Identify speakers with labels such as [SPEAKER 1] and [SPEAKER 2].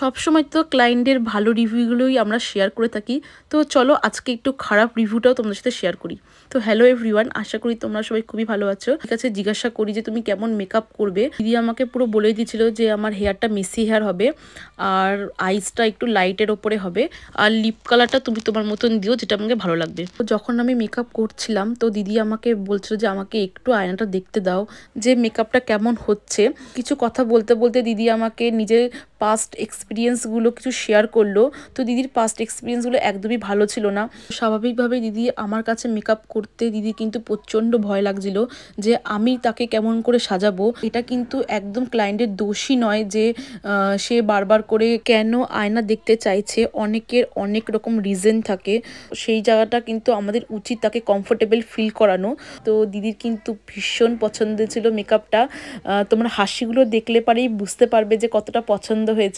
[SPEAKER 1] সবসময় তো ক্লায়েন্টের ভালো রিভিউগুলোই আমরা শেয়ার করে থাকি তো চলো আজকে একটু খারাপ রিভিউটাও তোমাদের সাথে শেয়ার করি তো হ্যালো এভরিওয়ান আশা করি তোমরা সবাই খুবই ভালো আছো ঠিক আছে জিজ্ঞাসা করি যে তুমি কেমন মেকআপ করবে দিদি আমাকে পুরো বলে দিয়েছিল যে আমার হেয়ারটা মেসি হেয়ার হবে আর আইসটা একটু লাইটের ওপরে হবে আর লিপ কালারটা তুমি তোমার মতন দিও যেটা আমাকে ভালো লাগবে তো যখন আমি মেকআপ করছিলাম তো দিদি আমাকে বলছিল যে আমাকে একটু আয়নাটা দেখতে দাও যে মেকআপটা কেমন হচ্ছে কিছু কথা বলতে বলতে দিদি আমাকে নিজের পাস্ট এক্স এক্সপিরিয়েন্সগুলো কিছু শেয়ার করলো তো দিদির পাস্ট এক্সপিরিয়েন্সগুলো একদমই ভালো ছিল না স্বাভাবিকভাবে দিদি আমার কাছে মেকআপ করতে দিদি কিন্তু প্রচণ্ড ভয় লাগছিল যে আমি তাকে কেমন করে সাজাবো এটা কিন্তু একদম ক্লায়েন্টের দোষী নয় যে সে বারবার করে কেন আয়না দেখতে চাইছে অনেকের অনেক রকম রিজন থাকে সেই জায়গাটা কিন্তু আমাদের উচিত তাকে কমফোর্টেবল ফিল করানো তো দিদির কিন্তু ভীষণ পছন্দ ছিল মেকআপটা তোমরা হাসিগুলো দেখলে পারেই বুঝতে পারবে যে কতটা পছন্দ হয়েছে